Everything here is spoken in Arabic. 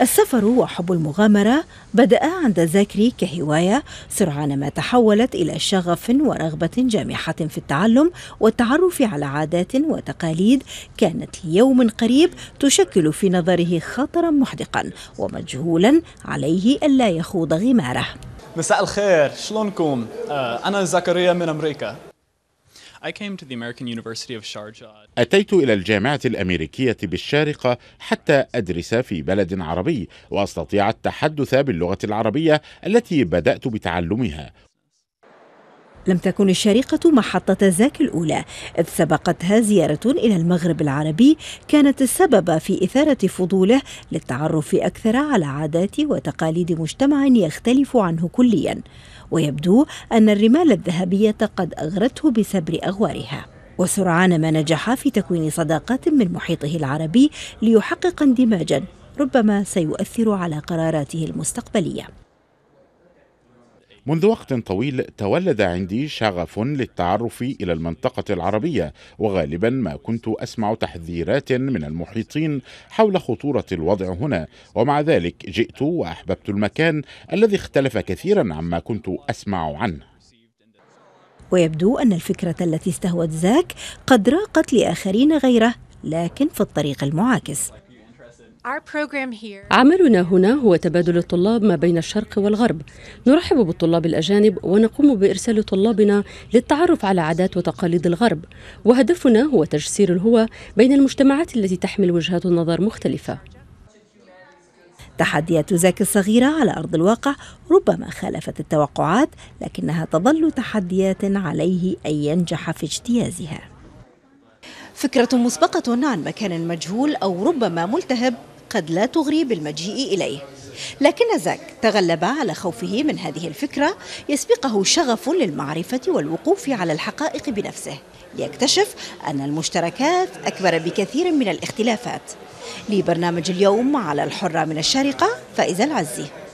السفر وحب المغامرة بدأ عند زاكري كهواية سرعان ما تحولت إلى شغف ورغبة جامحة في التعلم والتعرف على عادات وتقاليد كانت ليوم قريب تشكل في نظره خطرا محدقا ومجهولا عليه ألا يخوض غماره مساء الخير شلونكم؟ آه، أنا زكريا من أمريكا أتيت إلى الجامعة الأمريكية بالشارقة حتى أدرس في بلد عربي وأستطيع التحدث باللغة العربية التي بدأت بتعلمها لم تكن الشارقة محطة زاك الأولى إذ سبقتها زيارة إلى المغرب العربي كانت السبب في إثارة فضوله للتعرف أكثر على عادات وتقاليد مجتمع يختلف عنه كليا ويبدو أن الرمال الذهبية قد أغرته بسبر أغوارها وسرعان ما نجح في تكوين صداقات من محيطه العربي ليحقق اندماجا ربما سيؤثر على قراراته المستقبليه منذ وقت طويل تولد عندي شغف للتعرف إلى المنطقة العربية وغالبا ما كنت أسمع تحذيرات من المحيطين حول خطورة الوضع هنا ومع ذلك جئت وأحببت المكان الذي اختلف كثيرا عما كنت أسمع عنه ويبدو أن الفكرة التي استهوت زاك قد راقت لآخرين غيره لكن في الطريق المعاكس عملنا هنا هو تبادل الطلاب ما بين الشرق والغرب نرحب بالطلاب الأجانب ونقوم بإرسال طلابنا للتعرف على عادات وتقاليد الغرب وهدفنا هو تجسير الهوى بين المجتمعات التي تحمل وجهات نظر مختلفة تحديات زاك الصغيرة على أرض الواقع ربما خالفت التوقعات لكنها تظل تحديات عليه أن ينجح في اجتيازها فكرة مسبقة عن مكان مجهول أو ربما ملتهب قد لا تغري بالمجيء إليه لكن زاك تغلب على خوفه من هذه الفكرة يسبقه شغف للمعرفة والوقوف على الحقائق بنفسه ليكتشف أن المشتركات أكبر بكثير من الاختلافات لبرنامج اليوم على الحرة من الشارقة فإذا العزي